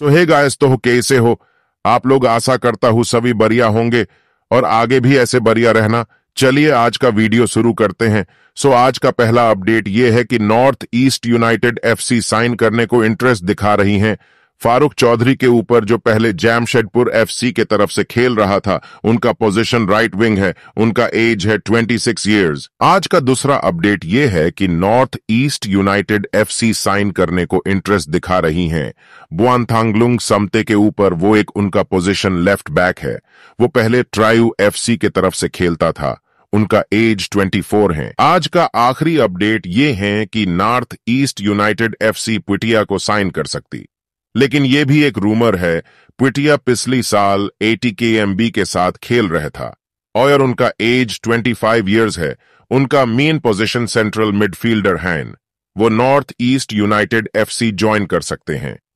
सो हे guys तो कैसे हो आप लोग आशा करता हूं सभी बढ़िया होंगे और आगे भी ऐसे बढ़िया रहना चलिए आज का वीडियो शुरू करते हैं सो आज का पहला अपडेट ये है कि North East United FC sign करने को इंटरेस्ट दिखा रही हैं फारूक चौधरी के ऊपर जो पहले जैमशेदपुर एफसी के तरफ से खेल रहा था उनका पोजीशन राइट विंग है उनका एज है 26 इयर्स आज का दूसरा अपडेट ये है कि North East United FC sign करने को इंटरेस्ट दिखा रही हैं थांगलुंग समते के ऊपर वो एक उनका पोजीशन लेफ्ट बैक है वो पहले ट्रायू एफ के तरफ से खेलता था उनका एज 24 है आज का आखिरी अपडेट ये है कि North East United FC Puitea को साइन कर सकती लेकिन यह भी एक रूमर है पिटिया पिछली साल एटीकेएमबी के साथ खेल रहे था और उनका एज 25 इयर्स है उनका मेन पोजीशन सेंट्रल मिडफील्डर हैं वो North East United FC join कर सकते हैं